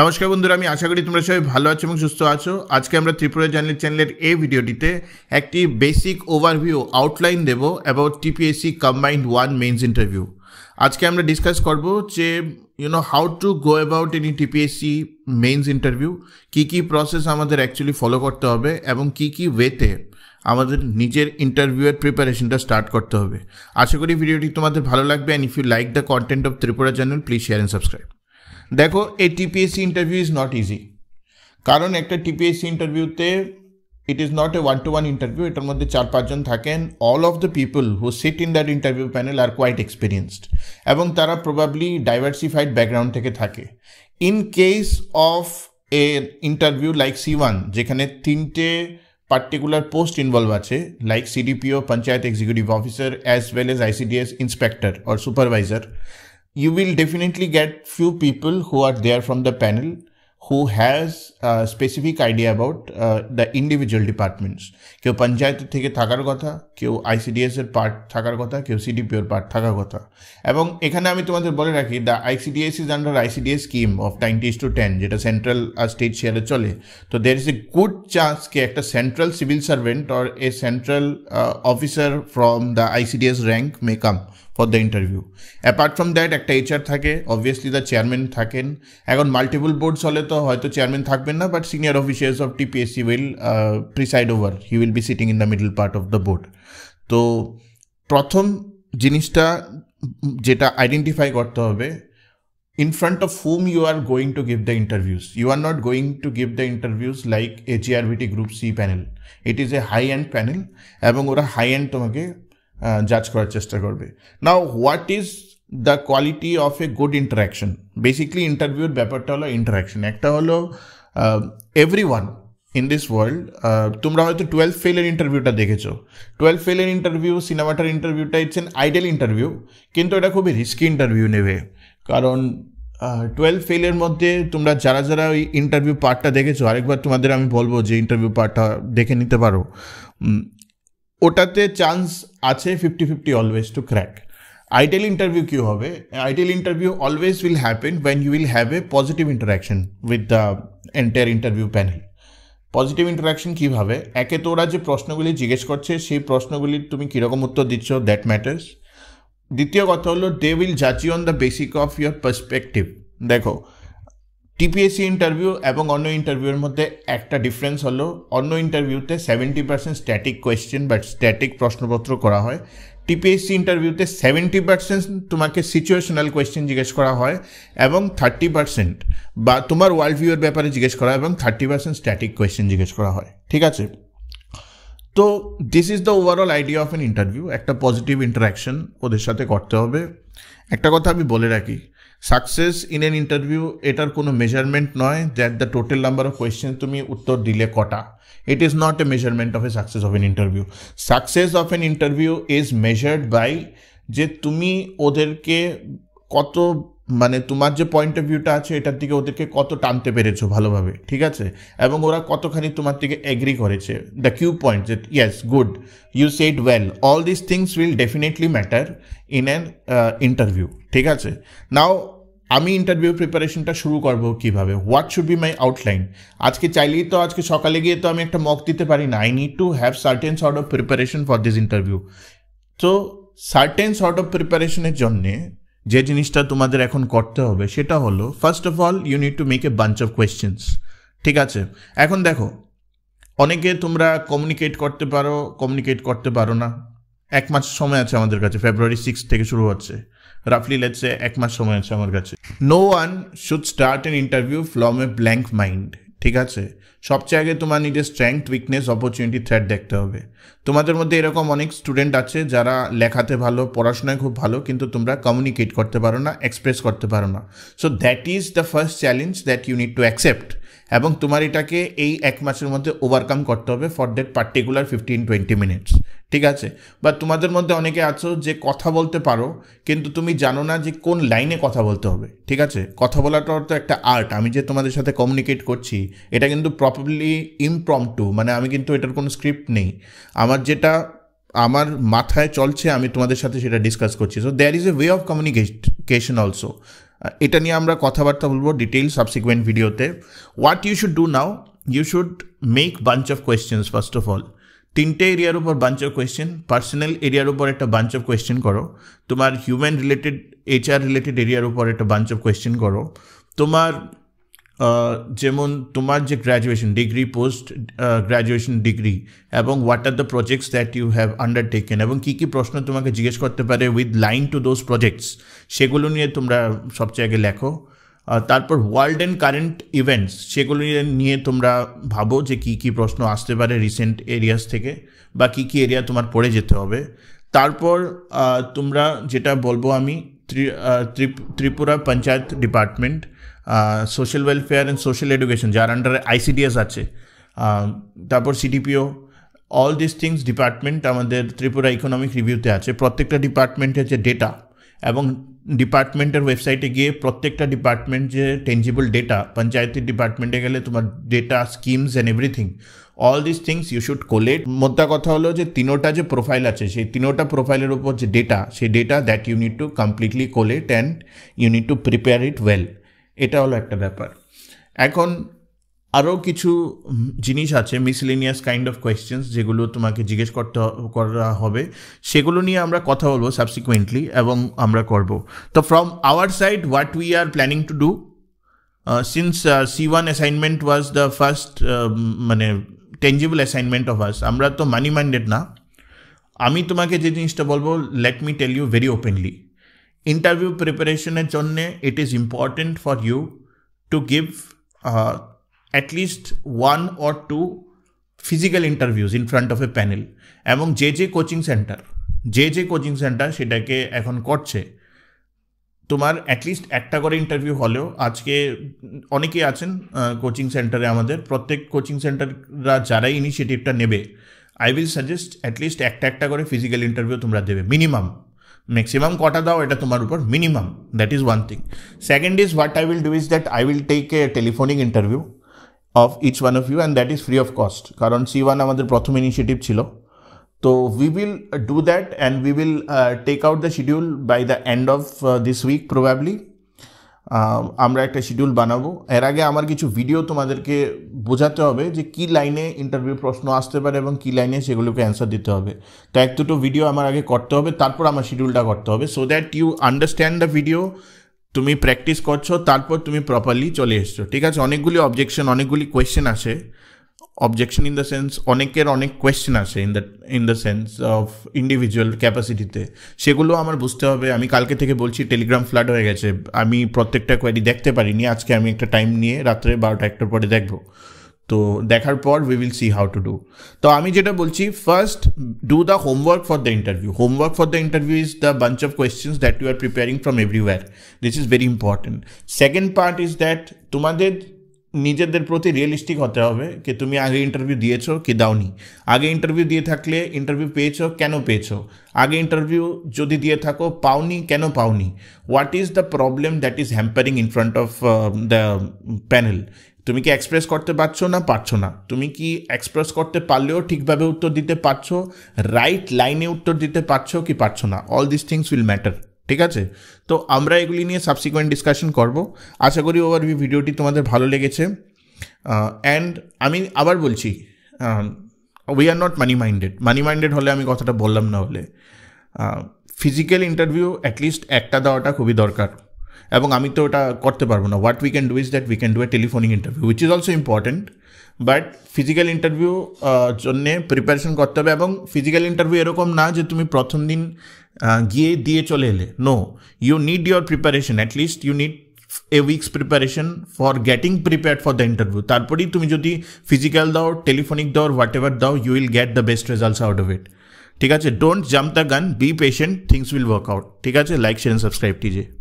নমস্কার বন্ধুরা আমি আশা করি তোমরা সবাই ভালো আছো এবং সুস্থ আছো আজকে আমরা ত্রিপুরা জার্নাল চ্যানেলের এই ভিডিওটিতে একটি বেসিক ওভারভিউ আউটলাইন দেব about TPSC combined one mains interview আজকে আমরা ডিসকাস করব যে you know how to go about any TPSC mains interview কী কী প্রসেস আমাদের অ্যাকচুয়ালি ফলো করতে হবে এবং কী কী ওয়েতে আমাদের নিজের ইন্টারভিউয়ের প্রিপারেশনটা স্টার্ট করতে হবে আশা করি ভিডিওটি তোমাদের ভালো লাগবে and if you like the content of Tripura channel please share and subscribe দেখো এই TPSC interview is not easy কারণ একটা টিপিএসসি ইন্টারভিউতে it is not a one to one interview এটার মধ্যে চার পাঁচজন থাকেন all of the people who sit in that interview panel are quite experienced এবং তারা প্রবাবলি ডাইভার্সিফাইড ব্যাকগ্রাউন্ড থেকে থাকে in case of a interview like C one যেখানে তিনটে পার্টিকুলার পোস্ট ইনভলভ আছে like CDPO panchayat executive officer as well as ICDS inspector or supervisor you will definitely get few people who are there from the panel who has a specific idea about uh, the individual departments কেউ পঞ্চায়েত থেকে থাকার কথা কেউ ICDS এর part থাকার কথা কেউ সিডিপিওর part থাকার কথা এবং এখানে আমি তোমাদের বলে রাখি the ICDS is under ICDS scheme of nineties to ten যেটা সেন্ট্রাল আর স্টেট শেয়ারে চলে তো there is a good chance কে একটা central civil servant or a central officer from the ICDS rank may come for the interview apart from that একটা HR থাকে obviously the chairman থাকেন এখন মাল্টিপল বোর্ডস হলে তো হয়তো চেয়ারম্যান থাকবেন না but senior officials of TPSC will preside over he will be sitting in the middle part of the board তো প্রথম জিনিসটা যেটা আইডেন্টিফাই করতে হবে front of whom you are going to give the interviews you are not going to give the interviews like a HRBT গ্রুপ C panel it is a high end panel এবং ওরা high end তোমাকে জাজ করার চেষ্টা করবে now what is the quality of a good interaction basically ইন্টারভিউর ব্যাপারটা হলো ইন্টারাকশন একটা হলো every one in this world তোমরা হয়তো টুয়েলভ ফেলের ইন্টারভিউটা দেখেছো টুয়েলভ ফেলের ইন্টারভিউ সিনেমাটার ইন্টারভিউটা ইটস এন আইডিয়াল ইন্টারভিউ কিন্তু এটা খুবই রিস্কি ইন্টারভিউ নেবে কারণ টুয়েলভ ফেলের মধ্যে তোমরা যারা যারা ওই ইন্টারভিউ পার্টটা দেখেছো আরেকবার তোমাদের আমি বলবো যে ইন্টারভিউ পার্টটা দেখে নিতে পারো ওটাতে চান্স আছে fifty fifty always to crack ideal interview কী হবে ideal interview always will happen when you will have a positive interaction with the entire interview panel positive interaction কীভাবে একে তো ওরা যে প্রশ্নগুলি জিজ্ঞেস করছে সেই প্রশ্নগুলির তুমি কীরকম উত্তর দিচ্ছ দ্যাট ম্যাটার্স দ্বিতীয় কথা হলো দে উইল জাজ you on the basic of your perspective দেখো টিপিএসসি ইন্টারভিউ এবং অন্য ইন্টারভিউয়ের মধ্যে একটা ডিফারেন্স হলো অন্য ইন্টারভিউতে সেভেন্টি পার্সেন্ট স্ট্যাটিক কোয়েশ্চেন বা স্ট্যাটিক প্রশ্নপত্র করা হয় টিপিএসসি ইন্টারভিউতে সেভেন্টি পার্সেন্ট তোমাকে সিচুয়েশনাল কোয়েশ্চেন জিজ্ঞেস করা হয় এবং থার্টি পার্সেন্ট বা তোমার ওয়ার্ল্ড ভিউয়ের ব্যাপারে জিজ্ঞেস করা হয় এবং থার্টি পার্সেন্ট স্ট্যাটিক কোয়েশ্চেন জিজ্ঞেস করা হয় ঠিক আছে তো this is the overall idea of an interview একটা পজিটিভ ইন্টারাকশন ওদের সাথে করতে হবে একটা কথা আমি বলে রাখি সাকসেস ইন এন ইন্টারভিউ এটার কোনো মেজারমেন্ট নয় that the total number of question তুমি উত্তর দিলে কটা it is not a measurement of a success of an interview success of an interview is measured by যে তুমি ওদেরকে কত মানে তোমার যে পয়েন্ট অফ ভিউটা আছে এটার দিকে ওদেরকে কত টানতে পেরেছো ভালোভাবে ঠিক আছে এবং ওরা কতখানি তোমার থেকে এগ্রি করেছে দ্য কিউ পয়েন্ট যে yes good you said well all this things will definitely matter in an interview ঠিক আছে নাও আমি ইন্টারভিউ প্রিপারেশনটা শুরু করব কিভাবে what should be my outline আজকে চাইলেই তো আজকে সকালে গিয়ে তো আমি একটা মক দিতে পারি না I need to have certain sort of preparation for this interview তো সার্টেন সর্ট অফ প্রিপারেশনের জন্যে যে জিনিসটা তোমাদের এখন করতে হবে সেটা হলো first of all you need to make a bunch of questions ঠিক আছে এখন দেখো অনেকে তোমরা কমিউনিকেট করতে পারো কমিউনিকেট করতে পারো না এক মাস সময় আছে আমাদের কাছে ফেব্রুয়ারি সিক্স থেকে শুরু হচ্ছে রাফলি লেটসে এক মাস সময় আছে আমার কাছে no one should start an interview from a blank mind ঠিক আছে সবচেয়ে আগে তোমার নিজের স্ট্রেংথ উইকনেস অপরচুনিটি থ্রেড দেখতে হবে তোমাদের মধ্যে এরকম অনেক স্টুডেন্ট আছে যারা লেখাতে ভালো পড়াশোনায় খুব ভালো কিন্তু তোমরা কমিউনিকেট করতে পারো না এক্সপ্রেস করতে পারো না so that is the first challenge that you need to accept এবং তোমার এটাকে এই এক মাসের মধ্যে ওভারকাম করতে হবে for that particular fifteen twenty minutes ঠিক আছে বা তোমাদের মধ্যে অনেকে আছো যে কথা বলতে পারো কিন্তু তুমি জানো না যে কোন লাইনে কথা বলতে হবে ঠিক আছে কথা বলাটা তো একটা আর্ট আমি যে তোমাদের সাথে কমিউনিকেট করছি এটা কিন্তু প্রপারলি ইমপ্রম টু মানে আমি কিন্তু এটার কোনো স্ক্রিপ্ট নেই আমার যেটা আমার মাথায় চলছে আমি তোমাদের সাথে সেটা ডিসকাস করছি so there is a way of communication also এটা নিয়ে আমরা কথাবার্তা বলবো ডিটেইল সাবসিকুয়েন্ট ভিডিওতে what you should do now you should make bunch of questions first of all তিনটে এরিয়ার উপর বাঞ্চ অফ কোয়েশ্চেন পার্সোনাল এরিয়ার উপর একটা বাঞ্চ অফ কোয়েশ্চেন করো তোমার হিউম্যান রিলেটেড এইচআর রিলেটেড এরিয়ার উপর একটা বাঞ্চ অফ কোয়েশ্চেন করো তোমার যেমন তোমার যে graduation degree post graduation degree এবং what are the projects that you have undertaken এবং কী কী প্রশ্ন তোমাকে জিজ্ঞেস করতে পারে with line to those projects সেগুলো নিয়ে তোমরা সবচেয়ে আগে লেখো তারপর ওয়ার্ল্ড অ্যান্ড কারেন্ট ইভেন্টস সেগুলো নিয়ে তোমরা ভাবো যে কী কী প্রশ্ন আসতে পারে রিসেন্ট এরিয়াস থেকে বা কী কী এরিয়া তোমার পড়ে যেতে হবে তারপর তোমরা যেটা বলবো আমি Tripura panchayat department social welfare and social education যার আন্ডারে আইসিডিএস আছে তারপর CDPO all this things department আমাদের ত্রিপুরা ইকোনমিক রিভিউতে আছে প্রত্যেকটা ডিপার্টমেন্টের যে ডেটা এবং ডিপার্টমেন্টের ওয়েবসাইটে গিয়ে প্রত্যেকটা ডিপার্টমেন্ট যে টেঞ্জিবল ডেটা পঞ্চায়েতের ডিপার্টমেন্টে গেলে তোমার data schemes and everything all this things you should collect মোদ্দা কথা হলো যে তিনোটা যে প্রোফাইল আছে সেই তিনোটা প্রোফাইলের উপর যে ডেটা সেই data that you need to completely collect and you need to prepare it well এটা হলো একটা ব্যাপার এখন আরও কিছু জিনিস আছে মিসলিনিয়াস কাইন্ড অফ কোয়েশ্চেন্স যেগুলো তোমাকে জিজ্ঞেস করতে করা হবে সেগুলো নিয়ে আমরা কথা বলবো সাবসিকুয়েন্টলি এবং আমরা করব তো from our side what we are planning to do since C one assignment was the first মানে টেঞ্জিবল অ্যাসাইনমেন্ট অফ আস আমরা তো মানি মাইন্ডেড না আমি তোমাকে যে জিনিসটা বলবো let me tell you very openly interview প্রিপারেশনের জন্যে it is important for you to give at least one or two physical interviews in front of a panel এবং যে যে কোচিং সেন্টার যে যে কোচিং সেন্টার সেটাকে এখন করছে তোমার অ্যাটলিস্ট একটা করে ইন্টারভিউ হলেও আজকে অনেকেই আছেন কোচিং uh, সেন্টারে আমাদের প্রত্যেক কোচিং সেন্টাররা যারাই ইনিশিয়েটিভটা নেবে আই উইল সাজেস্ট অ্যাটলিস্ট একটা একটা করে ফিজিক্যাল ইন্টারভিউ তোমরা দেবে মিনিমাম ম্যাক্সিমাম কটা দাও এটা তোমার উপর minimum that is one thing second is what I will do is that I will take a telephonic interview of each one of you and that is free of cost কারণ C one আমাদের প্রথম initiative ছিল তো we will do that and we will take out the schedule by the end of this week probably আমরা একটা schedule বানাবো এর আগে আমার কিছু ভিডিও তোমাদেরকে বোঝাতে হবে যে কি লাইনে ইন্টারভিউ প্রশ্ন আসতে পারে এবং কি লাইনে সেগুলোকে অ্যান্সার দিতে হবে তো এক দুটো ভিডিও আমার আগে করতে হবে তারপর আমার শিডিউলটা করতে হবে so that you understand the video তুমি প্র্যাকটিস করছো তারপর তুমি প্রপারলি চলে এসছো ঠিক আছে অনেকগুলি অবজেকশন অনেকগুলি কোয়েশ্চেন আসে অবজেকশন ইন দ্য সেন্স অনেকের অনেক কোয়েশ্চেন আসে in the in the sense of individual ক্যাপাসিটিতে সেগুলো আমার বুঝতে হবে আমি কালকে থেকে বলছি টেলিগ্রাম ফ্লাড হয়ে গেছে আমি প্রত্যেকটা কোয়ারি দেখতে পারিনি আজকে আমি একটা টাইম নিয়ে রাত্রে বারোটা একটার পরে দেখব তো দেখার পর we will see how to do তো আমি যেটা বলছি first do the homework for the interview homework for the interview is the bunch of questions that you are preparing from everywhere this is very important second part is that তোমাদের নিজেদের প্রতি realistic হতে হবে কি তুমি আগে interview দিয়েছো কি দাওনি আগে ইন্টারভিউ দিয়ে থাকলে ইন্টারভিউ পেয়েছো কেন পেয়েছো আগে ইন্টারভিউ যদি দিয়ে থাকো পাওনি কেন পাওনি what is the problem that is hampering in front of the panel তুমি কি এক্সপ্রেস করতে পারছো না পারছো না তুমি কি এক্সপ্রেস করতে পারলেও ঠিকভাবে উত্তর দিতে পারছো রাইট লাইনে উত্তর দিতে পারছো কি পারছো না all this things will matter ঠিক আছে তো আমরা এগুলি নিয়ে সাবসিকোয়েন্ট ডিসকাশন করব আশা করি ওভারভিউ ভিডিওটি তোমাদের ভালো লেগেছে অ্যান্ড আমি আবার বলছি we are not money minded money minded হলে আমি কথাটা বললাম না হলে ফিজিক্যাল ইন্টারভিউ অ্যাটলিস্ট একটা দেওয়াটা খুবই দরকার এবং আমি তো ওটা করতে পারবো না what we can do is that we can do a telephonic interview which is also important but physical interview জন্যে প্রিপারেশন করতে হবে এবং ফিজিক্যাল ইন্টারভিউ এরকম না যে তুমি প্রথম দিন গিয়ে দিয়ে চলে এলে no you need your preparation at least you need a weeks preparation for getting prepared for the interview তারপরেই তুমি যদি ফিজিক্যাল দাও টেলিফোনিক দাও হোয়াট এভার দাও you will get the best results out of it ঠিক আছে don't jump the gun be patient things will work out ঠিক আছে লাইক শেয়ার সাবস্ক্রাইব कीजिए